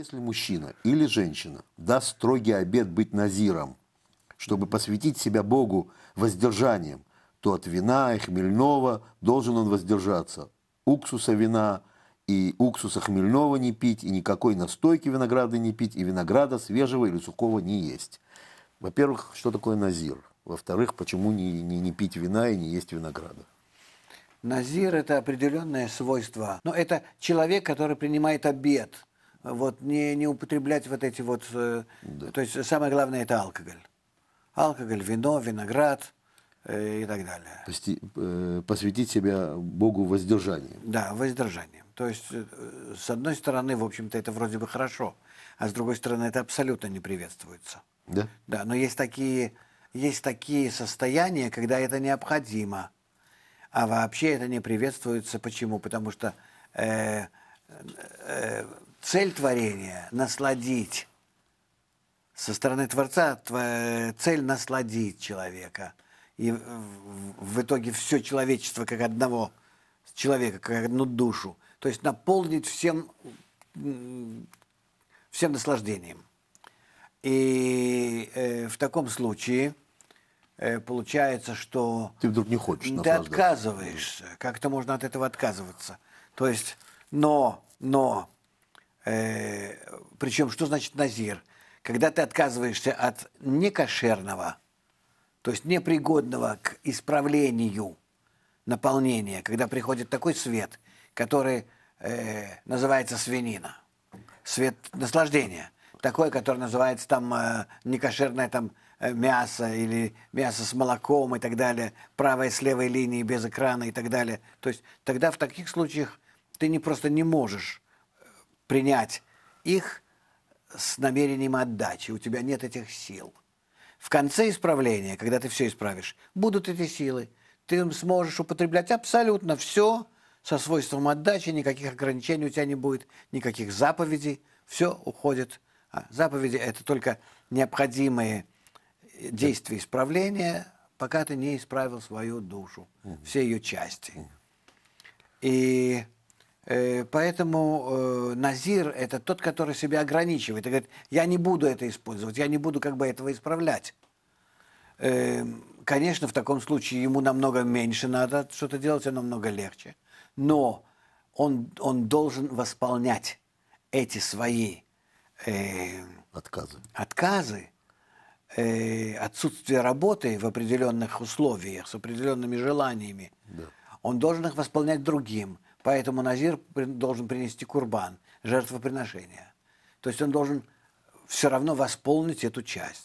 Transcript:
Если мужчина или женщина даст строгий обет быть назиром, чтобы посвятить себя Богу воздержанием, то от вина и хмельного должен он воздержаться. Уксуса вина и уксуса хмельного не пить, и никакой настойки винограда не пить, и винограда свежего или сухого не есть. Во-первых, что такое назир? Во-вторых, почему не, не, не пить вина и не есть винограда? Назир – это определенное свойство. Но это человек, который принимает обед – вот, не, не употреблять вот эти вот... Э, да. То есть самое главное – это алкоголь. Алкоголь, вино, виноград э, и так далее. Пости, э, посвятить себя Богу воздержанием. Да, воздержанием. То есть, с одной стороны, в общем-то, это вроде бы хорошо, а с другой стороны, это абсолютно не приветствуется. Да? Да, но есть такие, есть такие состояния, когда это необходимо, а вообще это не приветствуется. Почему? Потому что... Э, э, цель творения – насладить. Со стороны Творца э, цель – насладить человека. И в итоге все человечество как одного человека, как одну душу. То есть наполнить всем, всем наслаждением. И э, в таком случае э, получается, что... Ты вдруг не хочешь Ты отказываешься. Как-то можно от этого отказываться. То есть, но, но Э, причем, что значит назир? Когда ты отказываешься от некошерного, то есть непригодного к исправлению наполнения, когда приходит такой свет, который э, называется свинина, свет наслаждения, такой, который называется там э, некошерное там э, мясо или мясо с молоком и так далее, правой с левой линии без экрана и так далее. То есть тогда в таких случаях ты не просто не можешь принять их с намерением отдачи. У тебя нет этих сил. В конце исправления, когда ты все исправишь, будут эти силы. Ты сможешь употреблять абсолютно все со свойством отдачи, никаких ограничений у тебя не будет, никаких заповедей. Все уходит. А заповеди – это только необходимые э, действия исправления, пока ты не исправил свою душу, все ее части. И Э, поэтому э, Назир – это тот, который себя ограничивает и говорит, я не буду это использовать, я не буду как бы этого исправлять. Эм, конечно, в таком случае ему намного меньше надо что-то делать, а намного легче. Но он, он должен восполнять эти свои э, отказы, отказы э, отсутствие работы в определенных условиях, с определенными желаниями. Да. Он должен их восполнять другим – Поэтому Назир должен принести курбан, жертвоприношение. То есть он должен все равно восполнить эту часть.